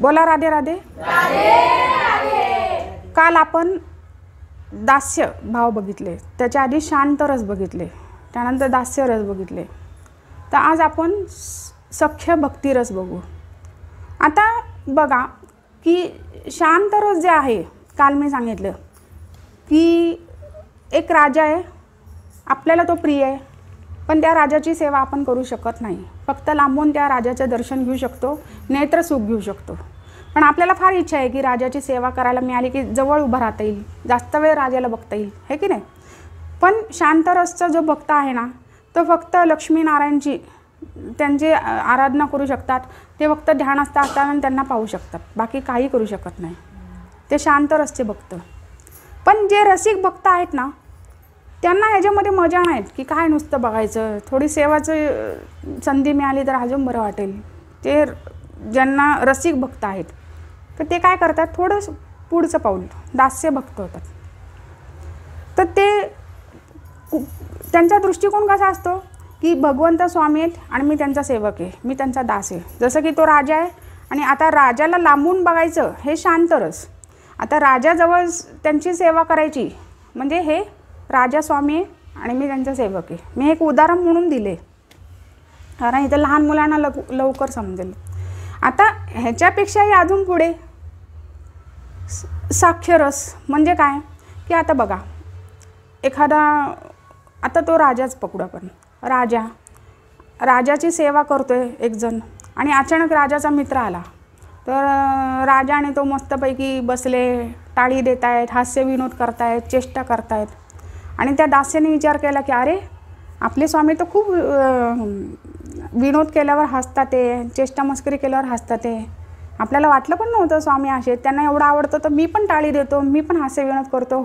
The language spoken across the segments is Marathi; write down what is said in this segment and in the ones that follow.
बोला राधे राधे काल आपण दास्य भाव बघितले त्याच्या आधी शांत रस बघितले त्यानंतर दास्य रस बघितले तर आज आपण सख्य भक्ती रस बघू आता बघा की शांत रस जे आहे काल मी सांगितलं की एक राजा आहे आपल्याला तो प्रिय आहे पण त्या राजाची सेवा आपण करू शकत नाही फक्त लांबून त्या राजाचे दर्शन घेऊ शकतो नेत्रसुख घेऊ शकतो पण आपल्याला फार इच्छा आहे की राजाची सेवा करायला मिळाली की जवळ उभं राहता येईल जास्त वेळ राजाला बघता येईल हे की नाही पण शांतरसचा जो भक्त आहे ना तो फक्त लक्ष्मीनारायणची त्यांची आराधना करू शकतात ते फक्त ध्यान असता असताना त्यांना पाहू शकतात बाकी काही करू शकत नाही ते शांत रसचे भक्त पण जे रसिक भक्त आहेत ना त्यांना ह्याच्यामध्ये मजा नाहीत की काय नुसतं बघायचं थोडी सेवाचं संधी मिळाली तर अजून बरं वाटेल ते ज्यांना रसिक भक्त आहेत तर ते काय करतात थोडं पुढचं पाऊल दास्य भक्त होतात तर ते त्यांचा दृष्टिकोन कसा असतो की भगवंत स्वामी आहेत आणि मी त्यांचा सेवक आहे मी त्यांचा दास आहे जसं की तो राजा आहे आणि आता राजाला लांबून बघायचं हे शांतरस आता राजाजवळ त्यांची सेवा करायची म्हणजे हे राजा स्वामी आणि मी त्यांचा सेवक आहे मी एक उदाहरण म्हणून दिले कारण इथं लहान मुलांना लव लवकर समजेल आता ह्याच्यापेक्षाही अजून पुढे साक्षरस म्हणजे काय की आता बघा एखादा आता तो राजाच पकडू आपण राजा राजाची सेवा करतो आहे एकजण आणि अचानक राजाचा मित्र आला तर राजाने तो मस्तपैकी बसले टाळी देत आहेत हास्यविनोद करतायत चेष्टा करतायत आणि त्या दास्याने विचार केला की अरे आपले स्वामी तर खूप विनोद केल्यावर हसतात ते चेष्टा मस्करी केल्यावर हसतात ते आपल्याला वाटलं पण नव्हतं स्वामी असे त्यांना एवढं आवडतं तर मी पण टाळी देतो मी पण हास्य विनोद करतो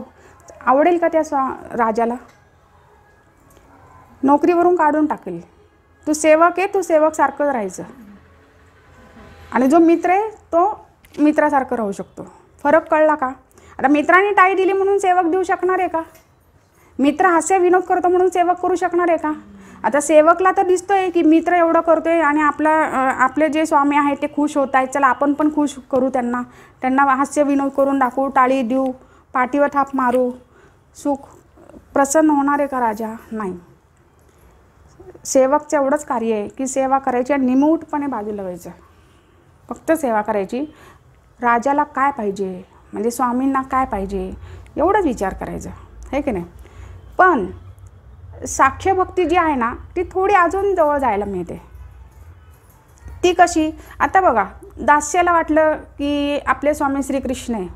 आवडेल का त्या स्वा राजाला नोकरीवरून काढून टाकेल तू सेवक आहे तू सेवक सारखं राहायचं आणि जो मित्र आहे तो मित्रासारखं राहू शकतो फरक कळला का आता मित्राने टाळी दिली म्हणून सेवक देऊ शकणार आहे का मित्र हास्य विनोद करतो म्हणून सेवक करू शकणार आहे का आता सेवकला तर दिसतोय की मित्र एवढं करतोय आणि आपला आपले जे स्वामी आहेत ते खुश होत आहेत चला आपण पण खुश करू त्यांना त्यांना हास्य विनोद करून दाखवू टाळी देऊ पाठीवर थाप मारू सुख प्रसन्न होणार आहे का राजा नाही सेवकचं एवढंच कार्य आहे की सेवा करायची आणि निमूटपणे बाजू लावायचं फक्त सेवा करायची राजाला काय पाहिजे म्हणजे स्वामींना काय पाहिजे एवढंच विचार करायचा आहे की नाही पण साक्ष्यभक्ती जी आहे ना ती थोडी अजून जवळ जायला मिळते ती कशी आता बघा दास्याला वाटलं की आपले स्वामी कृष्ण आहे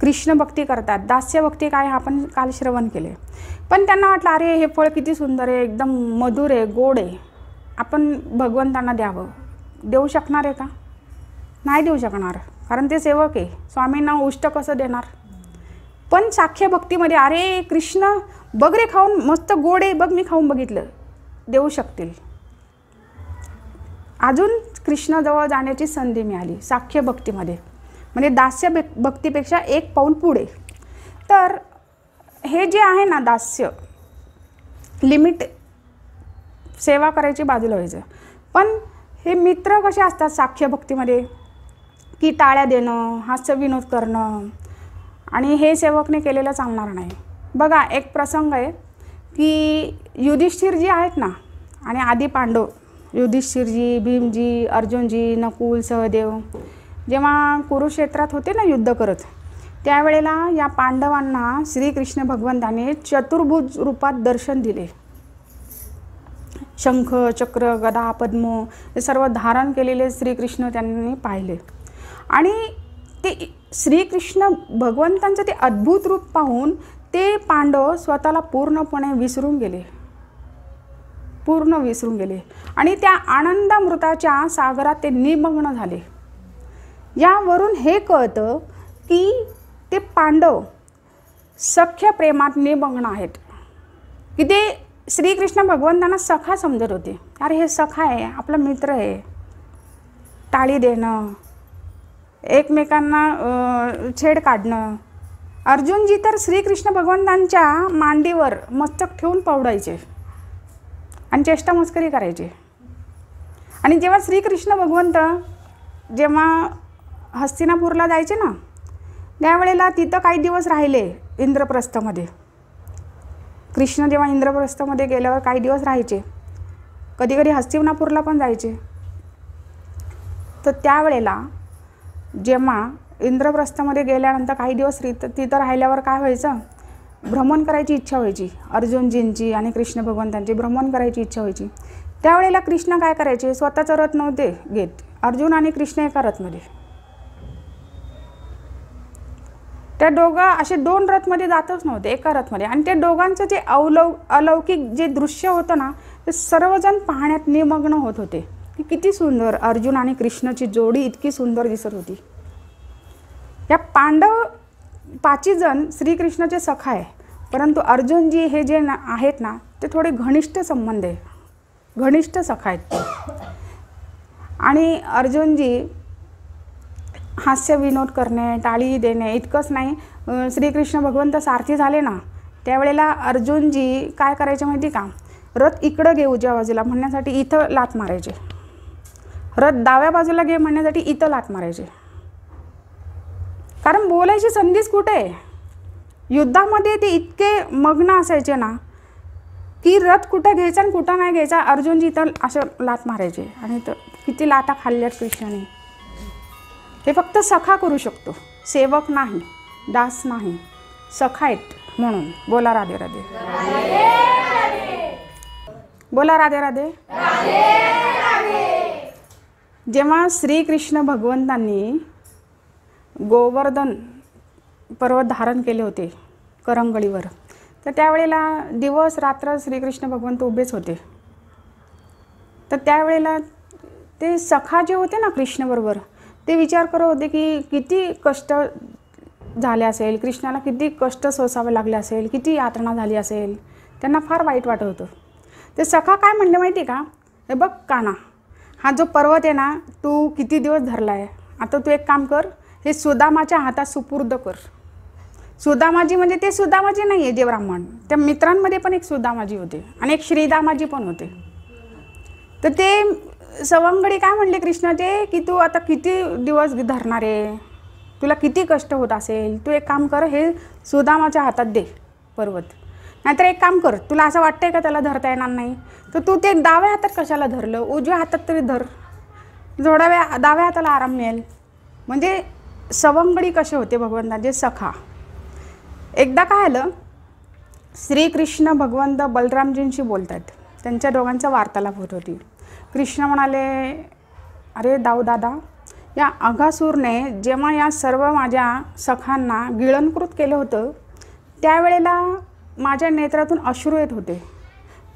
कृष्ण भक्ती करतात दास्य भक्ती काय आपण काल श्रवण केले पण त्यांना वाटलं अरे हे फळ किती सुंदर आहे एकदम मधुर आहे गोड आहे आपण भगवंतांना द्यावं देऊ शकणार आहे का नाही देऊ शकणार कारण ते सेवक आहे स्वामींना उष्ट कसं देणार पण साख्य भक्तीमध्ये अरे कृष्ण बघ रे खाऊन मस्त गोडे बघ मी खाऊन बघितलं देऊ शकतील अजून कृष्णाजवळ जाण्याची संधी मिळाली साख्य भक्तीमध्ये म्हणजे दास्य भक्तीपेक्षा एक पाऊल पुढे तर हे जे आहे ना दास्य लिमिट सेवा करायची बाजूला व्हायचं पण हे मित्र कसे असतात साख्य भक्तीमध्ये की टाळ्या देणं हास्य विनोद करणं आणि हे सेवकने केलेलं चालणार नाही बघा एक प्रसंग आहे की युधिष्ठिरजी आहेत ना आणि आधी पांडव युधिष्ठिरजी भीमजी अर्जुनजी नकुल सहदेव जेव्हा कुरुक्षेत्रात होते ना युद्ध करत त्यावेळेला या पांडवांना श्रीकृष्ण भगवंताने चतुर्भुज रूपात दर्शन दिले शंख चक्र गदा पद्म हे सर्व धारण केलेले श्रीकृष्ण त्यांनी पाहिले आणि ते श्रीकृष्ण भगवंतांचं ते अद्भुत रूप पाहून ते पांडव स्वतःला पूर्णपणे विसरून गेले पूर्ण विसरून गेले आणि त्या आनंदामृताच्या सागरात ते निमग्न झाले यावरून हे कळतं की ते पांडव सख्य प्रेमात निमग्न आहेत की ते श्रीकृष्ण भगवंतांना सखा समजत होते अरे हे सखा आहे आपला मित्र आहे टाळी देणं एकमेकांना छेड काढणं अर्जुनजी तर श्रीकृष्ण भगवंतांच्या मांडीवर मस्तक ठेवून पवडायचे आणि चेष्टा मस्करी करायचे आणि जेव्हा श्रीकृष्ण भगवंत जेव्हा हस्तिनापूरला जायचे ना त्यावेळेला तिथं काही दिवस राहिले इंद्रप्रस्थमध्ये कृष्ण जेव्हा इंद्रप्रस्थमध्ये गेल्यावर काही दिवस राहायचे कधी कधी हस्तिनापूरला पण जायचे तर त्यावेळेला जेव्हा इंद्रप्रस्थामध्ये गेल्यानंतर काही दिवस रीत तिथं राहिल्यावर काय व्हायचं भ्रमण करायची इच्छा व्हायची अर्जुनजींची आणि कृष्ण भगवंतांची भ्रमण करायची इच्छा व्हायची त्यावेळेला कृष्ण काय करायचे स्वतःचं रथ नव्हते घेत अर्जुन आणि कृष्ण एका रथमध्ये त्या दोघं असे दोन रथमध्ये जातच नव्हते एका रथमध्ये आणि त्या दोघांचं जे अवलौ अलौकिक जे दृश्य होतं ना ते सर्वजण पाहण्यात निमग्न होत होते किती सुंदर अर्जुन आणि कृष्णाची जोडी इतकी सुंदर दिसत होती या पांडव पाचही जण श्रीकृष्णाचे सखा आहे परंतु अर्जुनजी हे जे ना आहेत ना ते थोडे घनिष्ठ संबंध आहे घनिष्ठ सखा आहेत आणि अर्जुनजी हास्य विनोद करणे टाळी देणे इतकंच नाही श्रीकृष्ण भगवंत सारथी झाले ना त्यावेळेला अर्जुनजी काय करायचे माहिती का रथ इकडं घेऊ ज्या बाजूला म्हणण्यासाठी इथं लात मारायचे रथ डाव्या बाजूला घे म्हणण्यासाठी इथं लात मारायची कारण बोलायची संधीच कुठे आहे युद्धामध्ये ते इतके मग्न असायचे ना की रथ कुठं घ्यायचा आणि कुठं नाही घ्यायचा अर्जुनजी इथं असं लात मारायचे आणि तर किती लाटा खाल्ल्यात कृष्णाने हे फक्त सखा करू शकतो सेवक नाही दास नाही सखा आहेत म्हणून बोला राधे राधे बोला राधे राधे जेव्हा श्रीकृष्ण भगवंतांनी गोवर्धन पर्वत धारण केले होते करंगळीवर तर त्यावेळेला दिवस रात्र श्रीकृष्ण भगवंत उभेच होते तर त्यावेळेला ते सखा जे होते ना कृष्णबरोबर ते विचार करत होते की किती कष्ट झाले असेल कृष्णाला किती कष्ट सोसावे लागले असेल किती यातना झाली असेल त्यांना फार वाईट वाटत होतं ते सखा काय म्हणले माहिती का हे बघ काना हा जो पर्वत आहे ना तू किती दिवस धरला आहे आता तू एक काम कर हे सुदामाच्या हातात सुपूर्द कर सुदामाजी म्हणजे ते सुदामाजी नाही आहे जे ब्राह्मण त्या मित्रांमध्ये पण एक सुदामाजी होते आणि एक श्रीदामाजी पण होते तर ते सवंगडी काय म्हणले कृष्णाचे की तू आता किती दिवस धरणार आहे तुला किती कष्ट होत असेल तू एक काम कर हे सुदामाच्या हातात दे पर्वत नाहीतर एक काम कर तुला असं वाटतंय का त्याला धरता येणार नाही तर तू ते डाव्या हातात कशाला धरलं उजव्या हातात तरी धर जोडाव्या दाव्या हाताला आराम मिळेल म्हणजे सवंगडी कसे होते भगवंतांचे सखा एकदा काय आलं श्रीकृष्ण भगवंत बलरामजींशी बोलतात त्यांच्या दोघांचा वार्तालाप होत होती कृष्ण म्हणाले अरे दाऊ दादा या अघासूरने जेव्हा या सर्व माझ्या सखांना गिळंकृत केलं होतं त्यावेळेला माझ्या नेत्रातून अश्रू येत होते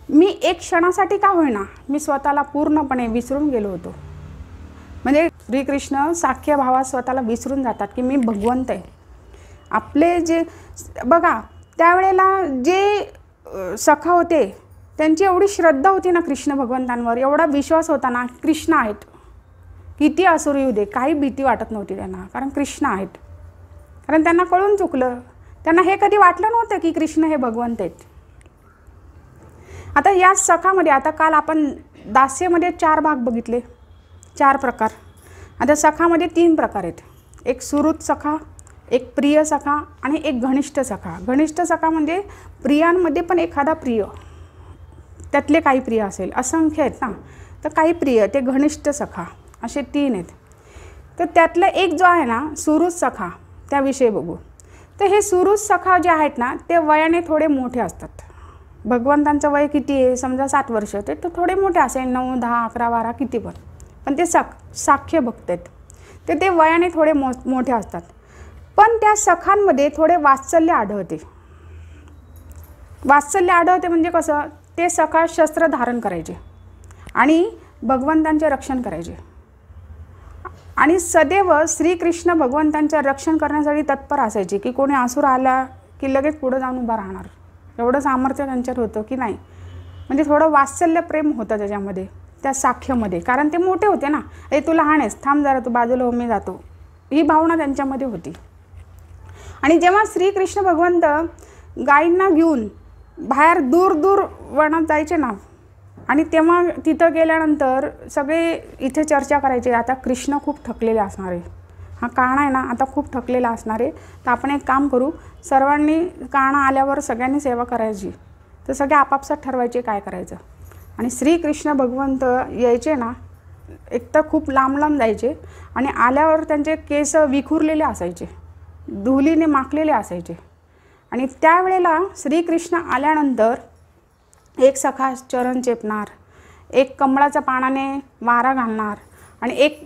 मी एक क्षणासाठी का होईना मी स्वतःला पूर्णपणे विसरून गेलो होतो म्हणजे श्रीकृष्ण साख्य भावात स्वतःला विसरून जातात की मी भगवंत आहे आपले जे बघा त्यावेळेला जे सखा होते त्यांची एवढी श्रद्धा होती ना कृष्ण भगवंतांवर एवढा विश्वास होता ना कृष्ण आहेत किती असुर येऊ दे काही भीती वाटत नव्हती त्यांना कारण कृष्ण आहेत कारण त्यांना कळून चुकलं त्यांना हे कधी वाटलं नव्हतं की कृष्ण हे भगवंत आहेत आता या सखामध्ये आता काल आपण दास्यमध्ये चार भाग बघितले चार प्रकार आता सखामध्ये तीन प्रकार आहेत एक सुरुत सखा एक प्रिय सखा आणि एक घनिष्ठ सखा घनिष्ठ सखा म्हणजे प्रियांमध्ये पण एखादा प्रिय त्यातले काही प्रिय असेल असंख्य आहेत ना तर काही प्रिय ते घनिष्ठ सखा असे तीन आहेत तर त्यातला एक जो आहे ना सुरुत सखा त्याविषयी बघू तर हे सुरुज सखा जे आहेत ना ते वयाने थोडे मोठे असतात भगवंतांचं वय किती आहे समजा सात वर्ष ते तर थोडे मोठे असे नऊ दहा अकरा बारा किती पण पण ते सख साख्य भक्त आहेत ते ते वयाने थोडे मो मोठे असतात पण त्या सखांमध्ये थोडे वात्सल्य आढळते वात्सल्य आढळते म्हणजे कसं ते सखा शस्त्र धारण करायचे आणि भगवंतांचे रक्षण करायचे आणि सदैव श्रीकृष्ण भगवंतांच्या रक्षण करण्यासाठी तत्पर असायची की कोणी आसूर आला की लगेच पुढं जाऊन उभा राहणार एवढं सामर्थ्य त्यांच्यात होतं की नाही म्हणजे थोडं वात्सल्य प्रेम होतं त्याच्यामध्ये त्या साख्यमध्ये कारण ते मोठे होते ना अरे तू लहान आहेस थांब जरा तू बाजूला उमे जातो ही भावना त्यांच्यामध्ये होती आणि जेव्हा श्रीकृष्ण भगवंत गायींना घेऊन बाहेर दूर दूर वनात जायचे ना आणि तेव्हा तिथं गेल्यानंतर सगळे इथे चर्चा करायचे आता कृष्ण खूप थकलेले असणार आहे हा काणा आहे ना आता खूप थकलेला असणार आहे तर आपण एक काम करू सर्वांनी काणा आल्यावर सगळ्यांनी सेवा करायची तर सगळे आपापसात ठरवायचे काय करायचं आणि श्रीकृष्ण भगवंत यायचे ना एक तर खूप लांब लांब जायचे आणि आल्यावर त्यांचे केस विखुरलेले असायचे धुलीने माखलेले असायचे आणि त्यावेळेला श्रीकृष्ण आल्यानंतर एक सखा चरण चेपणार एक कमळाच्या पानाने वारा घालणार आणि एक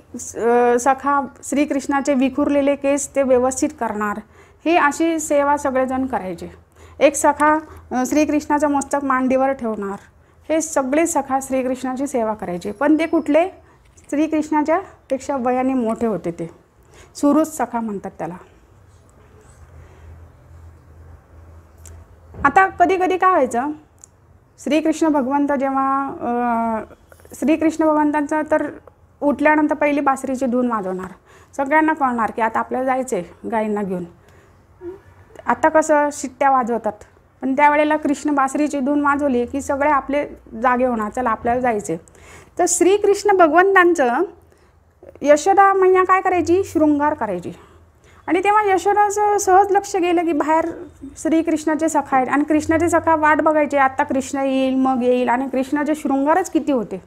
सखा श्रीकृष्णाचे विखुरलेले केस ते व्यवस्थित करणार ही अशी सेवा सगळेजण करायचे एक सखा श्रीकृष्णाचं मस्तक मांडीवर ठेवणार हे सगळे सखा श्रीकृष्णाची सेवा करायचे पण ते कुठले श्रीकृष्णाच्या पेक्षा वयाने मोठे होते ते सुरूच सखा म्हणतात त्याला आता कधी कधी काय व्हायचं श्रीकृष्ण भगवंत जेव्हा श्रीकृष्ण भगवंतांचा तर उठल्यानंतर पहिली बासरीची धून वाजवणार सगळ्यांना कळणार की आता आपल्याला जायचे गायींना घेऊन आता कसं शिट्ट्या वाजवतात पण त्यावेळेला कृष्ण बासरीची धून वाजवली की सगळे आपले जागे होणार चला आपल्याला जायचे तर श्रीकृष्ण भगवंतांचं यशोदा मैया काय करायची शृंगार करायची आणि तेव्हा यशोदाचं सहज लक्ष गेलं की बाहेर श्रीकृष्णाचे सखा आहेत आणि कृष्णाचे सखा वाट बघायचे आत्ता कृष्ण येईल मग येईल आणि कृष्णाचे शृंगारच किती होते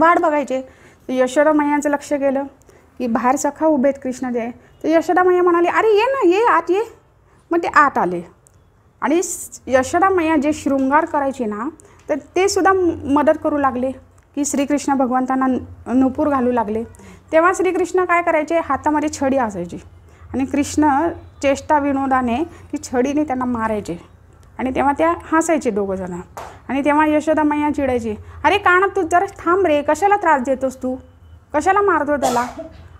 वाट बघायचे यशोदा मैयांचं लक्ष गेलं की बाहेर सखा उभे आहेत कृष्णाचे तर यशोदा मैया म्हणाली अरे ये ना ये आत ये मग ते आत आले आणि यशोदा मैया जे शृंगार करायचे ना तर ते सुद्धा मदत करू लागले की श्रीकृष्ण भगवंतांना नुपूर घालू लागले तेव्हा श्रीकृष्ण काय करायचे हातामध्ये छडी असायची आणि कृष्ण चेष्टा विनोदाने ती छडीने त्यांना मारायचे आणि तेव्हा त्या हसायचे दोघंजणं आणि तेव्हा यशोदा मैया चिडायची अरे काना तू जरा थांब रे कशाला त्रास देतोस तू कशाला मारतो त्याला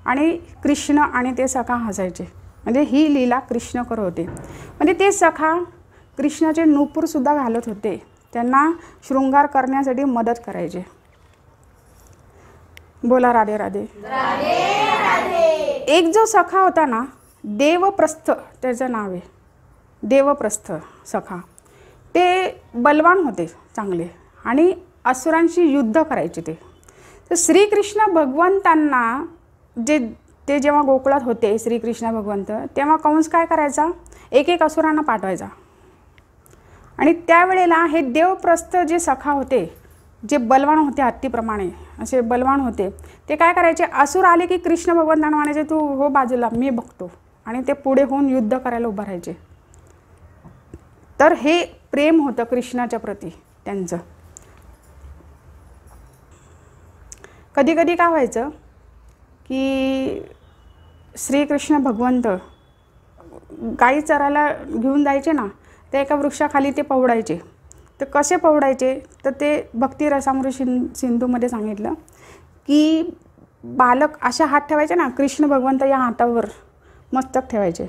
आणि कृष्ण आणि ते सखा हसायचे म्हणजे ही लीला कृष्ण करत होते म्हणजे ते सखा कृष्णाचे नुपूरसुद्धा घालत होते त्यांना शृंगार करण्यासाठी मदत करायचे बोला राधे राधे एक जो सखा होता ना देवप्रस्थ त्याचं नाव आहे देवप्रस्थ सखा ते बलवान होते चांगले आणि असुरांशी युद्ध करायचे ते तर श्रीकृष्ण भगवंतांना जे ते जेव्हा गोकुळात होते श्रीकृष्ण भगवंत तेव्हा कंस काय करायचा एक एक असुरांना पाठवायचा आणि त्यावेळेला हे देवप्रस्थ जे सखा होते जे बलवान होते हत्तीप्रमाणे असे बलवान होते ते काय करायचे असूर आले की कृष्ण भगवंतांना म्हणायचे तू हो बाजूला मी बघतो आणि ते पुढे होऊन युद्ध करायला उभं राहायचे तर हे प्रेम होतं कृष्णाच्या प्रती त्यांचं कधी कधी काय व्हायचं की श्रीकृष्ण भगवंत गाई चरायला घेऊन जायचे ना ते एका वृक्षाखाली ते पवडायचे तर कसे पवडायचे तर ते भक्ती रसामृत शिं सिंधूमध्ये सांगितलं की बालक अशा हात ठेवायचे ना कृष्ण भगवंत या हातावर मस्तक ठेवायचे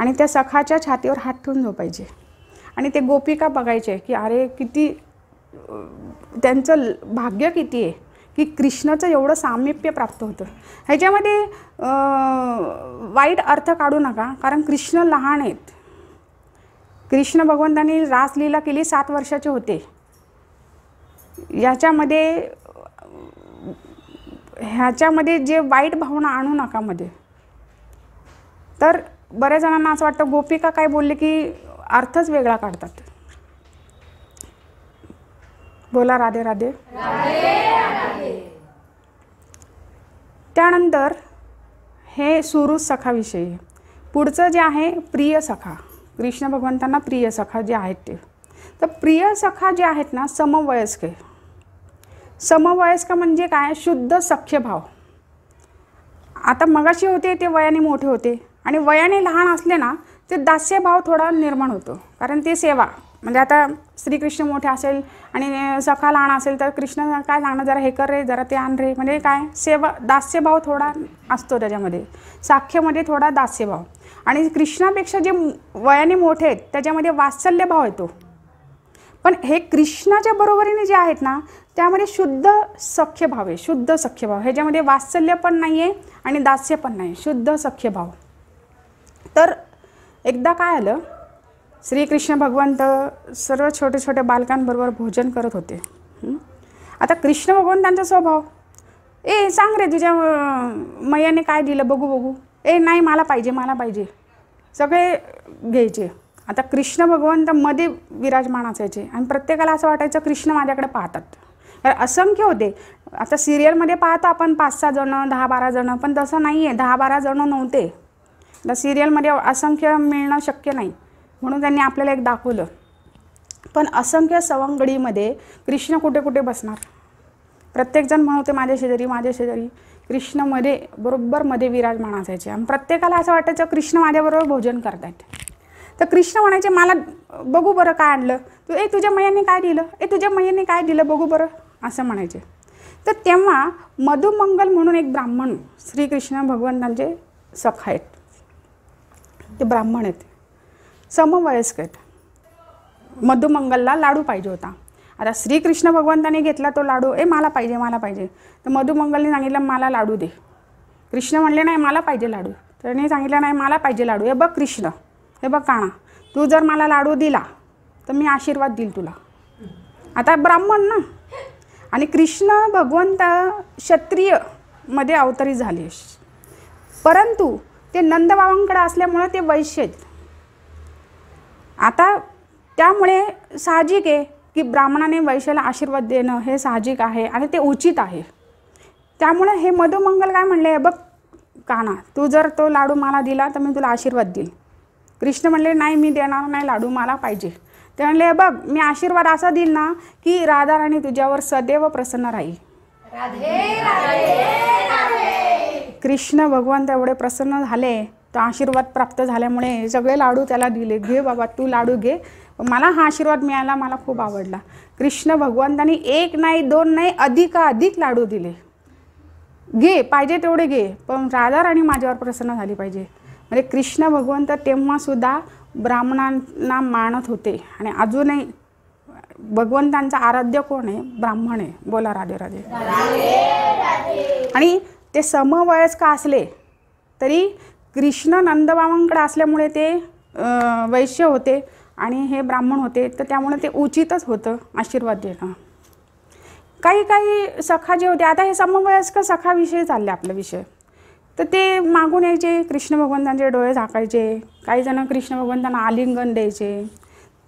आणि त्या सखाच्या छातीवर हात ठेवून झोपायचे आणि ते गोपिका बघायचे की अरे किती त्यांचं भाग्य किती आहे की कृष्णाचं एवढं सामिप्य प्राप्त होतं ह्याच्यामध्ये वाईट अर्थ काढू नका कारण कृष्ण लहान आहेत कृष्ण भगवंतांनी रासलीला केली सात वर्षाचे होते याच्यामध्ये ह्याच्यामध्ये जे वाईट भावना आणू नका मध्ये तर बऱ्याच जणांना असं वाटतं गोपिका काय बोलले की अर्थच वेगळा काढतात बोला राधे राधे त्यानंतर हे सुरू सखाविषयी पुढचं जे आहे प्रिय सखा कृष्ण भगवंतांना प्रिय सखा जे आहेत ते तर प्रिय सखा जे आहेत ना समवयस्क समवयस्क म्हणजे काय शुद्ध सख्यभाव आता मगाशी होते ते वयाने मोठे होते आणि वयाने लहान असले ना ते दास्यभाव थोडा निर्माण होतो कारण ते सेवा म्हणजे आता श्रीकृष्ण मोठे असेल आणि सखा लहान असेल तर कृष्ण काय सांगणार जरा हे कर रे जरा ते आण रे म्हणजे काय सेवा दास्यभाव थोडा असतो त्याच्यामध्ये साख्यमध्ये थोडा दास्यभाव आणि कृष्णापेक्षा जे वयाने मोठे आहेत त्याच्यामध्ये वात्सल्य भाव येतो पण हे कृष्णाच्या बरोबरीने जे आहेत ना त्यामध्ये शुद्ध भाव आहे शुद्ध सख्यभाव ह्याच्यामध्ये वात्सल्य पण नाही आहे आणि दास्य पण नाही शुद्ध सख्यभाव तर एकदा काय आलं श्रीकृष्ण भगवंत सर्व छोटे छोटे बालकांबरोबर भोजन करत होते आता कृष्ण भगवंतांचा स्वभाव ए सांग रे तुझ्या मैयाने काय दिलं बघू बघू ए नाही मला पाहिजे मला पाहिजे सगळे घ्यायचे आता कृष्ण भगवंत मध्ये विराजमान असायचे आणि प्रत्येकाला असं वाटायचं कृष्ण माझ्याकडे पाहतात कारण असंख्य होते आता सिरियलमध्ये पाहतो आपण पाच सहा जणं दहा बारा जणं पण तसं नाही आहे दहा बारा जणं नव्हते तर सिरियलमध्ये असंख्य मिळणं शक्य नाही म्हणून त्यांनी आपल्याला एक दाखवलं पण असंख्य सवंगडीमध्ये कृष्ण कुठे कुठे बसणार प्रत्येकजण म्हणवते माझ्या शेजारी माझ्या शेजारी कृष्णमध्ये बरोबर मध्ये विराजमान असायचे आणि प्रत्येकाला असं वाटायचं कृष्ण माझ्याबरोबर भोजन करतात तर कृष्ण म्हणायचे मला बघू बरं काय आणलं तू ए तुझ्या मैयाने काय दिलं ए तुझ्या मैयाने काय दिलं बघू बरं असं म्हणायचे तर तेव्हा मधुमंगल म्हणून एक ब्राह्मण श्रीकृष्ण भगवंतांचे म्हणजे सखा आहेत ते ब्राह्मण आहेत समवयस्क आहेत मधुमंगलला लाडू पाहिजे होता आता श्रीकृष्ण भगवंताने घेतला तो लाडू ए मला पाहिजे मला पाहिजे तर मधुमंगलने सांगितलं मला लाडू दे कृष्ण म्हणले नाही मला पाहिजे लाडू त्याने सांगितलं नाही मला पाहिजे लाडू हे बघ कृष्ण हे बघ काणा तू जर मला लाडू दिला तर मी आशीर्वाद देईल तुला आता ब्राह्मण ना आणि कृष्ण भगवंत क्षत्रियमध्ये अवतरित झाले परंतु ते नंदबाबांकडे असल्यामुळे ते वैश्य आता त्यामुळे साहजिक आहे की ब्राह्मणाने वैश्याला आशीर्वाद देणं हे साहजिक आहे आणि ते उचित आहे त्यामुळे हे मधुमंगल काय म्हणले बघ काना तू जर तो लाडू मला दिला तर मी तुला आशीर्वाद देईल कृष्ण म्हणले नाही मी देणार नाही लाडू मला पाहिजे ते म्हणले बघ मी आशीर्वाद असा देईल ना की राधा राणी तुझ्यावर सदैव प्रसन्न राहील कृष्ण भगवान एवढे प्रसन्न झाले तर आशीर्वाद प्राप्त झाल्यामुळे सगळे लाडू त्याला दिले घे बाबा तू लाडू घे मला हा आशीर्वाद मिळाला मला खूप आवडला कृष्ण भगवंतानी एक नाही दोन नाही अधिकाधिक लाडू दिले घे पाहिजे तेवढे घे पण राधा राणी माझ्यावर प्रसन्न झाली पाहिजे म्हणजे कृष्ण भगवंत तेव्हासुद्धा ब्राह्मणांना मानत होते आणि अजूनही भगवंतांचा आराध्य कोण आहे ब्राह्मण आहे बोला राधे राधे आणि ते समवयस्क असले तरी कृष्ण नंदबाबांकडे असल्यामुळे ते वैश्य होते आणि हे ब्राह्मण होते तर त्यामुळे ते उचितच होतं आशीर्वाद देणं काही काही सखा जे होते आता हे समवयस्क सखाविषयी चालले आपला विषय तर ते मागून यायचे कृष्ण भगवंतांचे डोळे झाकायचे काही जण कृष्ण भगवंतांना आलिंगन द्यायचे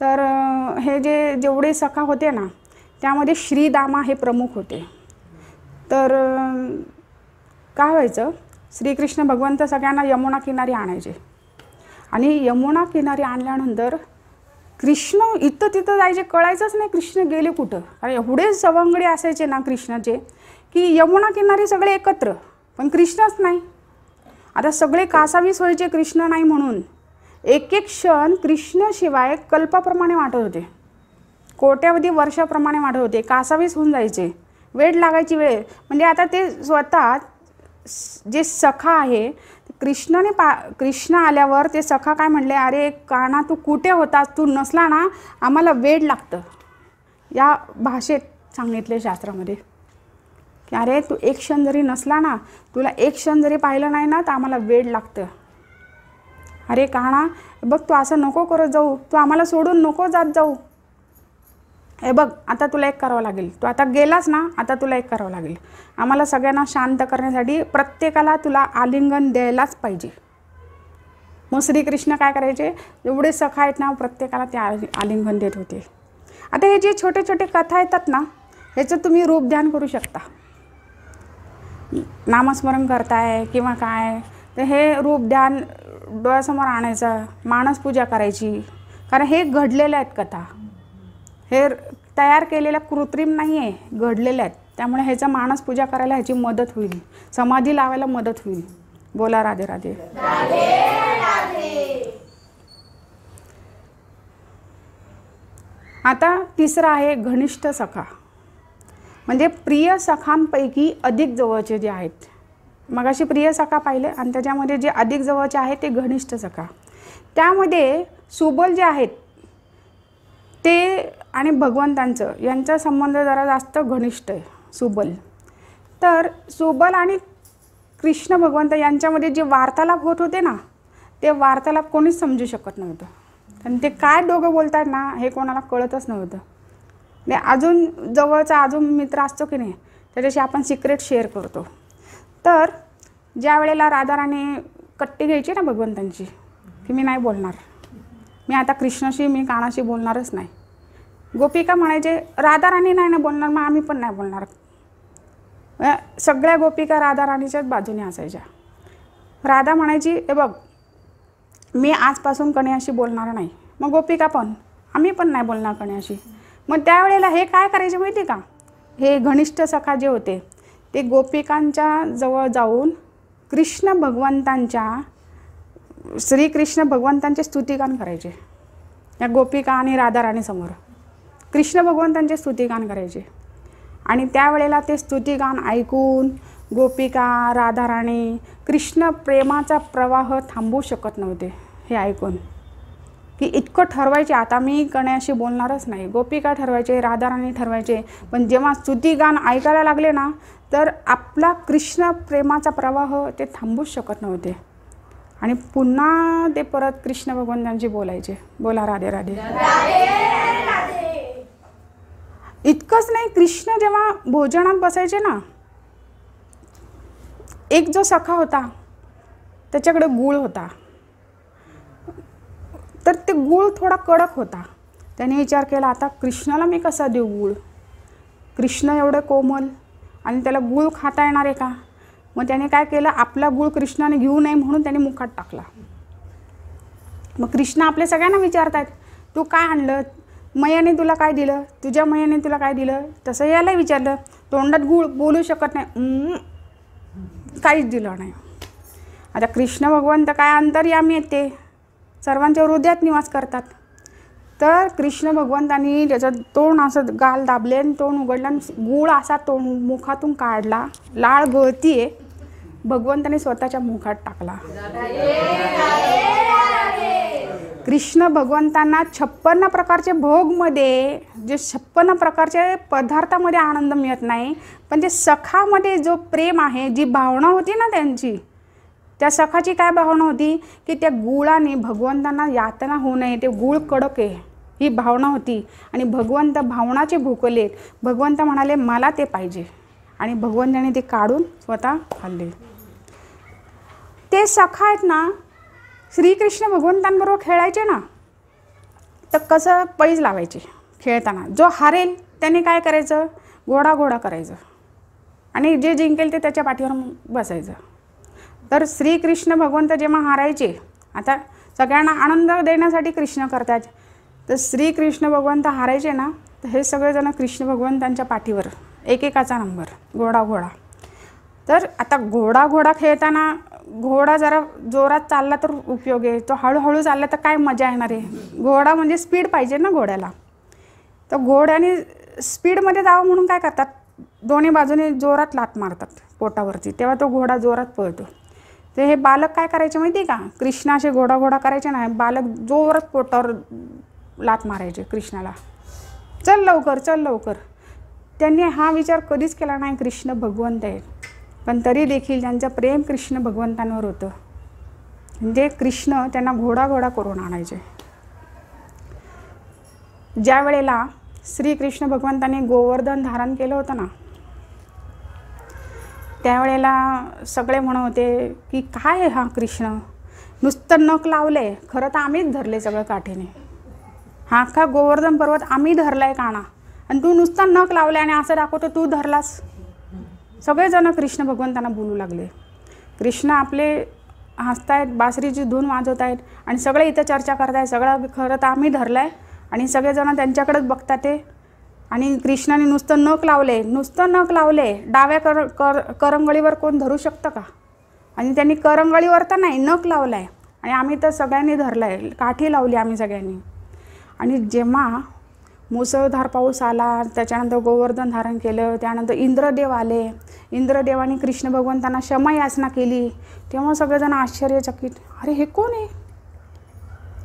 तर हे जे जेवढे सखा होते ना त्यामध्ये श्रीदामा हे प्रमुख होते तर काय व्हायचं श्रीकृष्ण भगवंत सगळ्यांना यमुना किनारी आणायचे आणि यमुना किनारी आणल्यानंतर कृष्ण इथं तिथं जायचे कळायचंच नाही कृष्ण गेले कुठं आणि एवढेच सवंगडे असायचे ना कृष्णाचे की यमुना किनारी सगळे एकत्र पण कृष्णच नाही आता सगळे कासावीस व्हायचे कृष्ण नाही म्हणून एक एक क्षण कृष्णशिवाय कल्पाप्रमाणे वाटत होते कोट्यावधी वर्षाप्रमाणे वाटत होते कासावीस होऊन जायचे वेळ लागायची वेळ म्हणजे आता ते स्वतः जे सखा आहे कृष्णाने पा कृष्ण आल्यावर ते सखा काय म्हणले अरे काना तू कुठे होतास तू नसला ना आम्हाला वेड लागतं या भाषेत सांगितले शास्त्रामध्ये की अरे तू एक क्षण जरी नसला ना तुला एक क्षण जरी पाहिलं नाही ना तर आम्हाला वेड लागतं अरे काना बघ तू असं नको करत जाऊ तू आम्हाला सोडून नको जात जाऊ हे बघ आता तुला एक करावं लागेल तू आता गेलास ना आता तुला एक करावं लागेल आम्हाला सगळ्यांना शांत करण्यासाठी प्रत्येकाला तुला आलिंगन द्यायलाच पाहिजे मग श्रीकृष्ण काय करायचे एवढे सखा आहेत ना प्रत्येकाला ते आलिंगन देत होते आता हे जे छोटे छोटे कथा येतात ना ह्याचं तुम्ही रूप ध्यान करू शकता नामस्मरण करताय किंवा काय तर हे रूप ध्यान डोळ्यासमोर आणायचं पूजा करायची कारण हे घडलेल्या आहेत कथा हे तयार केलेल्या कृत्रिम नाही आहे घडलेल्या आहेत त्यामुळे ह्याचा माणस पूजा करायला ह्याची मदत होईल समाधी लावायला मदत होईल बोला राधे राधे आता तिसरा आहे घनिष्ठ सखा म्हणजे प्रिय सखांपैकी अधिक जवळचे जे आहेत मगाशी प्रिय सखा पाहिले आणि त्याच्यामध्ये जे अधिक जवळचे आहेत ते घनिष्ठ सखा त्यामध्ये सुबल जे आहेत ते आणि भगवंतांचं यांचा संबंध जरा जास्त घनिष्ठ आहे सुबल तर सुबल आणि कृष्ण भगवंत यांच्यामध्ये जे वार्तालाप होत होते ना ते वार्तालाप कोणीच समजू शकत नव्हतं आणि ते काय दोघं बोलतात ना हे कोणाला कळतच नव्हतं नाही म्हणजे अजून जवळचा अजून मित्र असतो की नाही त्याच्याशी आपण सिक्रेट शेअर करतो तर ज्या वेळेला राधाराने कट्टी घ्यायची ना भगवंतांची की मी नाही बोलणार मी आता कृष्णाशी मी कानाशी बोलणारच नाही गोपिका म्हणायचे राधाराणी नाही ना बोलणार मग आम्ही पण नाही बोलणार सगळ्या गोपिका राधाराणीच्याच बाजूने असायच्या राधा म्हणायची हे बघ मी आजपासून कण्याशी बोलणार नाही मग गोपिका पण आम्ही पण नाही बोलणार कण्याशी मग त्यावेळेला हे काय करायचे माहिती का हे घनिष्ठ सखा जे होते ते गोपिकांच्या जवळ जाऊन कृष्ण भगवंतांच्या श्रीकृष्ण भगवंतांचे स्तुतिगान करायचे या गोपिका आणि राणीसमोर कृष्ण भगवंतांचे स्तुतिगान करायचे आणि त्यावेळेला ते स्तुतिगान ऐकून गोपिका राधाराणी कृष्ण प्रेमाचा प्रवाह थांबवू शकत नव्हते हे ऐकून की इतकं ठरवायचे आता मी कण्याशी बोलणारच नाही गोपिका ठरवायचे राधाराणी ठरवायचे पण जेव्हा स्तुतिगान ऐकायला लागले ना तर आपला कृष्ण प्रेमाचा प्रवाह ते थांबूच शकत नव्हते आणि पुन्हा ते परत कृष्ण भगवंतांशी बोलायचे बोला राधे राधे इतकंच नाही कृष्ण जेव्हा भोजनात बसायचे ना एक जो सखा होता त्याच्याकडे गूळ होता तर ते गूळ थोडा कडक होता त्याने विचार केला आता कृष्णाला मी कसा देऊ गूळ कृष्ण एवढं कोमल आणि त्याला गूळ खाता येणार आहे का मग त्याने काय केलं आपला गूळ कृष्णाने घेऊ नये म्हणून त्याने मुखात टाकला मग कृष्ण आपल्या सगळ्यांना विचारतायत तू काय आणलं मयाने तुला काय दिलं तुझ्या मयाने तुला काय दिलं तसं याला विचारलं तोंडात गुळ बोलू शकत नाही काहीच दिलं नाही आता कृष्ण भगवंत काय अंतर्यामी येते सर्वांच्या हृदयात निवास करतात तर कृष्ण भगवंतांनी ज्याचं तोंड असं गाल दाबले आणि तोंड उघडलं आणि गुळ असा तोंड मुखातून काढला लाळ आहे भगवंताने स्वतःच्या मुखात टाकला कृष्ण भगवंतांना छप्पन्न प्रकारचे भोगमध्ये जे छप्पन्न प्रकारचे पदार्थामध्ये आनंद मिळत नाही पण जे सखामध्ये जो प्रेम आहे जी भावना होती ना त्यांची त्या सखाची काय भावना होती की त्या गुळाने भगवंतांना यातना होऊ नये ते गुळ कडक आहे ही भावना होती आणि भगवंत भावनाचे भूकले भगवंत म्हणाले मला ते पाहिजे आणि भगवंताने ते काढून स्वतः खाल्ले ते सखा आहेत ना श्रीकृष्ण भगवंतांबरोबर खेळायचे ना तर कसं पैज लावायचे खेळताना जो हारेल त्याने काय करायचं गोडा गोडा करायचं आणि जे जिंकेल ते त्याच्या पाठीवर बसायचं तर श्रीकृष्ण भगवंत जेव्हा हारायचे आता सगळ्यांना आनंद देण्यासाठी कृष्ण करतात तर श्रीकृष्ण भगवंत हारायचे ना तर हे सगळेजण कृष्ण भगवंतांच्या पाठीवर एकेकाचा नंबर घोडा घोडा तर आता घोडा घोडा खेळताना घोडा जरा जोरात चालला तर उपयोग आहे तो हळूहळू चालला तर काय मजा येणार आहे घोडा म्हणजे स्पीड पाहिजे ना घोड्याला तर घोड्याने स्पीडमध्ये जावं म्हणून काय करतात दोन्ही बाजूने जोरात लात मारतात पोटावरती तेव्हा तो घोडा जोरात पळतो तर हे बालक काय करायचे माहिती आहे का कृष्णा असे घोडा घोडा करायचे नाही बालक जोरात पोटावर लात मारायचे कृष्णाला चल लवकर चल लवकर त्यांनी हा विचार कधीच केला नाही कृष्ण भगवंत आहे पण तरी देखील त्यांचं प्रेम कृष्ण भगवंतांवर होतं म्हणजे कृष्ण त्यांना घोडा घोडा करून आणायचे ज्या वेळेला श्रीकृष्ण भगवंतांनी गोवर्धन धारण केलं होतं ना त्यावेळेला सगळे म्हण होते की काय हा कृष्ण नुसतं नक लावले खरं तर आम्हीच धरले सगळं काठीने हा का गोवर्धन पर्वत आम्ही धरला आहे काना आणि तू नुसता नक लावले आणि असं दाखवतो तू धरलास सगळेजण कृष्ण भगवंतांना बोलू लागले कृष्ण आपले हसतायत बासरीची धून वाजवत आहेत आणि सगळे इथं चर्चा करतायत सगळं खरं तर आम्ही धरलं आहे आणि सगळेजण त्यांच्याकडेच बघतात ते आणि कृष्णाने नुसतं नख लावले नुसतं नख लावले डाव्या कर कर करंगळीवर कोण धरू शकतं का आणि त्यांनी करंगळीवर तर नाही नख लावला आहे आणि आम्ही तर सगळ्यांनी धरलं आहे काठी लावली आम्ही सगळ्यांनी आणि जेव्हा मुसळधार पाऊस आला त्याच्यानंतर गोवर्धन धारण केलं त्यानंतर इंद्रदेव आले इंद्रदेवाने कृष्ण भगवंतांना क्षमा याचना केली तेव्हा सगळेजण आश्चर्यचकित अरे हे कोण आहे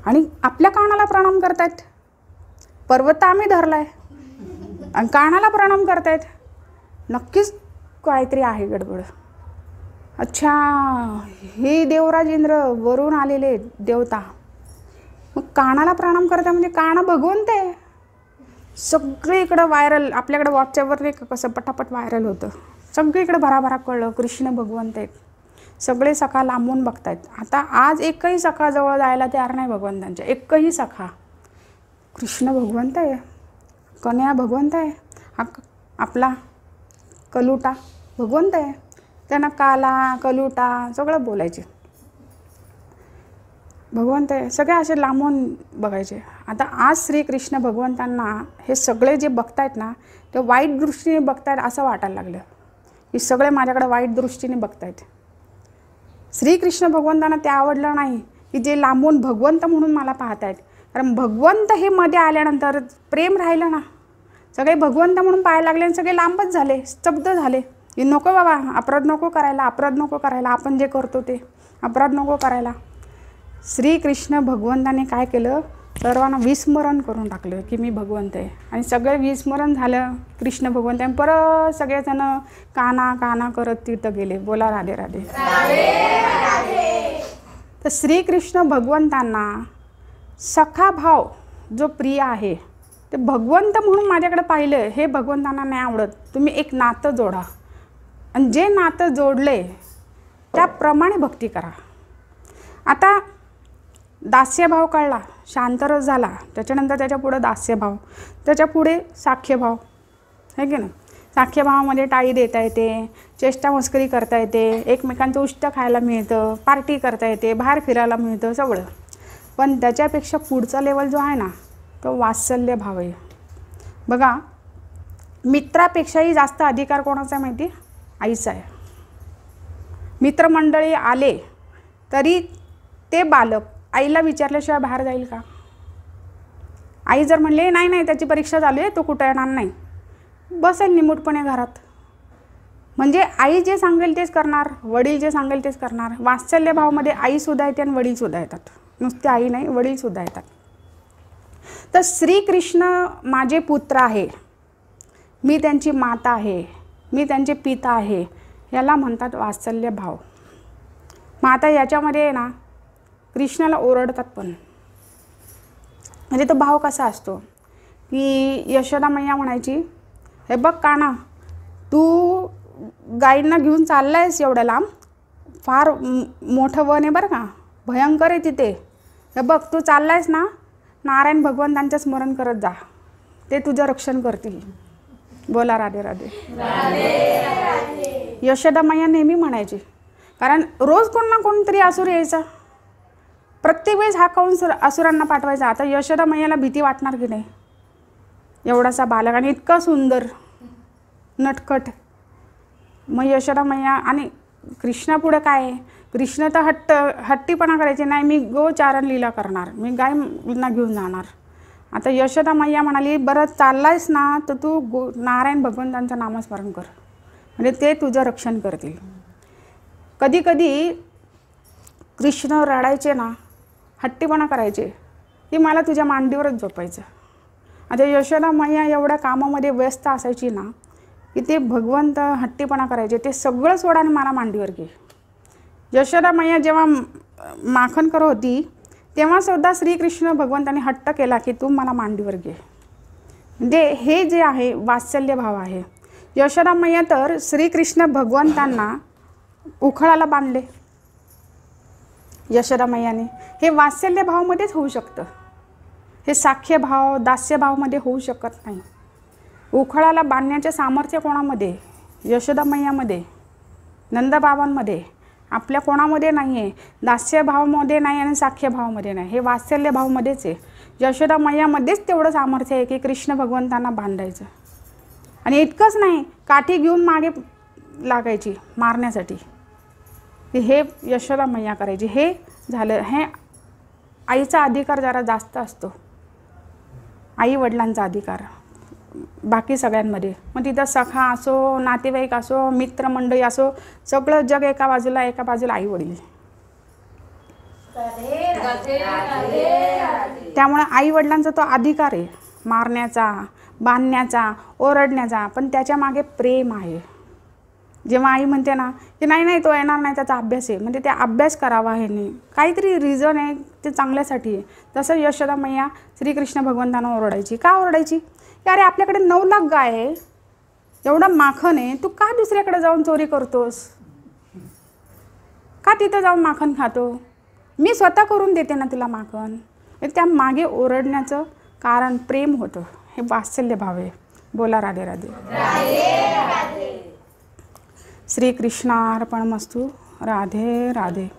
आणि आपल्या कानाला प्रणाम करतायत पर्वत आम्ही धरला आहे आणि कानाला प्रणाम करतायत नक्कीच काहीतरी आहे गडबड अच्छा हे देवराज इंद्र वरून आलेले देवता मग कानाला प्रणाम करताय म्हणजे काना भगवंत आहे सगळीकडं व्हायरल आपल्याकडं व्हॉट्सअपवर नाही का कसं पटापट व्हायरल होतं सगळीकडं भराभरा कळलं कृष्ण भगवंत आहेत सगळे सखा लांबून बघतायत आता आज एकही सखा जवळ जायला तयार नाही भगवंतांच्या एकही सखा कृष्ण भगवंत आहे कन्या भगवंत आहे हा आपला कलुटा भगवंत आहे त्यांना काला कलुटा सगळं बोलायचे भगवंत आहे सगळे असे लांबून बघायचे आता आज श्रीकृष्ण भगवंतांना हे सगळे जे बघतायत ना ते वाईट दृष्टीने बघतायत असं वाटायला लागलं की सगळे माझ्याकडे वाईट दृष्टीने बघतायत श्रीकृष्ण भगवंतांना ते आवडलं नाही की जे लांबून भगवंत म्हणून मला पाहतायत कारण भगवंत हे मध्ये आल्यानंतर प्रेम राहिलं ना सगळे भगवंत म्हणून पाहायला लागले आणि सगळे लांबच झाले स्तब्ध झाले की नको बाबा अपराध नको करायला अपराध नको करायला आपण जे करतो ते अपराध नको करायला श्रीकृष्ण भगवंताने काय केलं सर्वांना विस्मरण करून टाकलं की मी भगवंत आहे आणि सगळे विस्मरण झालं कृष्ण भगवंत आहे परत सगळेजण काना काना करत तिथं गेले बोला राधे राधे तर श्रीकृष्ण भगवंतांना सखा भाव जो प्रिय आहे ते भगवंत म्हणून माझ्याकडे पाहिलं हे भगवंतांना नाही आवडत तुम्ही एक नातं जोडा आणि जे नातं जोडले त्याप्रमाणे भक्ती करा आता दास्यभाव कळला शांतरस झाला त्याच्यानंतर त्याच्या पुढं दास्यभाव त्याच्या पुढे साख्यभाव आहे की ना साख्यभावामध्ये टाळी देता येते चेष्टा मस्करी करता येते एकमेकांचं उष्ट खायला मिळतं पार्टी करता येते बाहेर फिरायला मिळतं सगळं पण त्याच्यापेक्षा पुढचा लेवल जो आहे ना तो वात्सल्य भाव आहे बघा मित्रापेक्षाही जास्त अधिकार कोणाचा आहे माहिती आईचा आहे मित्रमंडळी आले तरी ते बालक आईला विचारल्याशिवाय बाहेर जाईल का आई जर म्हणले नाही नाही त्याची परीक्षा चालू आहे तो कुठं येणार नाही बसेल निमूटपणे घरात म्हणजे आई जे सांगेल तेच करणार वडील जे सांगेल तेच करणार वात्सल्य भावामध्ये आईसुद्धा येते आणि वडीलसुद्धा येतात नुसते आई नाही वडीलसुद्धा येतात तर श्रीकृष्ण माझे पुत्र आहे मी त्यांची माता आहे मी त्यांचे पिता आहे याला म्हणतात वात्सल्य भाव माता आता याच्यामध्ये ना कृष्णाला ओरडतात पण म्हणजे तो भाव कसा असतो की यशोदा मैया म्हणायची हे बघ ना तू गाईडना घेऊन चालला आहेस एवढ्या लांब फार मोठं वन आहे बरं का भयंकर आहे तिथे हे बघ तू चालला आहेस ना नारायण भगवंतांचं स्मरण करत जा ते तुझं रक्षण करतील बोला राधे राधे यशोदा मैया नेहमी म्हणायची कारण रोज कोण ना कोणतरी आसूर यायचा प्रत्येक वेळेस हा सुर असुरांना पाठवायचा आता यशोदा मैयाला भीती वाटणार की नाही एवढासा बालक आणि इतका सुंदर नटखट मग यशोदा मैया आणि कृष्णापुढं काय कृष्ण तर हट्ट हट्टीपणा करायचे नाही मी गोचारण लीला करणार मी गाय घेऊन जाणार आता यशोदा मैया म्हणाली बरं चाललायस ना तर तू गो नारायण भगवंतांचं नामस्मरण कर म्हणजे ते तुझं रक्षण करतील कधीकधी कृष्ण रडायचे ना हट्टीपणा करायचे की मला तुझ्या मांडीवरच झोपायचं आता यशोदा मैया एवढ्या कामामध्ये व्यस्त असायची ना की ते भगवंत हट्टीपणा करायचे ते सगळं सोडा आणि मला मांडीवर घे यशोदा मैया जेव्हा करत होती तेव्हासुद्धा श्रीकृष्ण भगवंताने हट्ट केला की तू मला मांडीवर घे म्हणजे हे जे आहे वात्सल्य भाव आहे यशोदा मैया तर श्रीकृष्ण भगवंतांना उखळाला बांधले यशोदामयाने हे वात्सल्य भावामध्येच होऊ शकतं हे साख्य भाव दास्यभावमध्ये होऊ शकत नाही उखळाला बांधण्याचे सामर्थ्य कोणामध्ये यशोदामय्यामध्ये नंदबाबांमध्ये आपल्या कोणामध्ये नाही आहे दास्यभावमध्ये नाही आणि साख्य भावामध्ये नाही हे वात्सल्य भावमध्येच आहे मैयामध्येच तेवढं सामर्थ्य आहे की कृष्ण भगवंतांना बांधायचं आणि इतकंच नाही काठी घेऊन मागे लागायची मारण्यासाठी की हे यशोदा मैया करायचे हे झालं हे आईचा अधिकार जरा जास्त असतो आई वडिलांचा अधिकार बाकी सगळ्यांमध्ये मग तिथं सखा असो नातेवाईक असो मित्रमंडळी असो सगळं जग एका बाजूला एका बाजूला आई वडील त्यामुळे आई वडिलांचा तो अधिकार आहे मारण्याचा बांधण्याचा ओरडण्याचा पण त्याच्या मागे प्रेम आहे जेव्हा आई म्हणते ना की नाही नाही तो येणार नाही त्याचा अभ्यास आहे म्हणजे ते अभ्यास करावा आहे नाही काहीतरी रिझन आहे ते चांगल्यासाठी आहे जसं यशोदा मैया श्रीकृष्ण भगवंतांना ओरडायची का ओरडायची की अरे आपल्याकडे नऊ लाख गाय आहे एवढं माखन आहे तू का दुसऱ्याकडे जाऊन चोरी करतोस का तिथं जाऊन माखन खातो मी स्वतः करून देते ना तुला माखन म्हणजे त्या मागे ओरडण्याचं कारण प्रेम होतं हे वात्सल्य भाव आहे बोला राधे राधे श्रीकृष्णार्पणमस्तू राधे राधे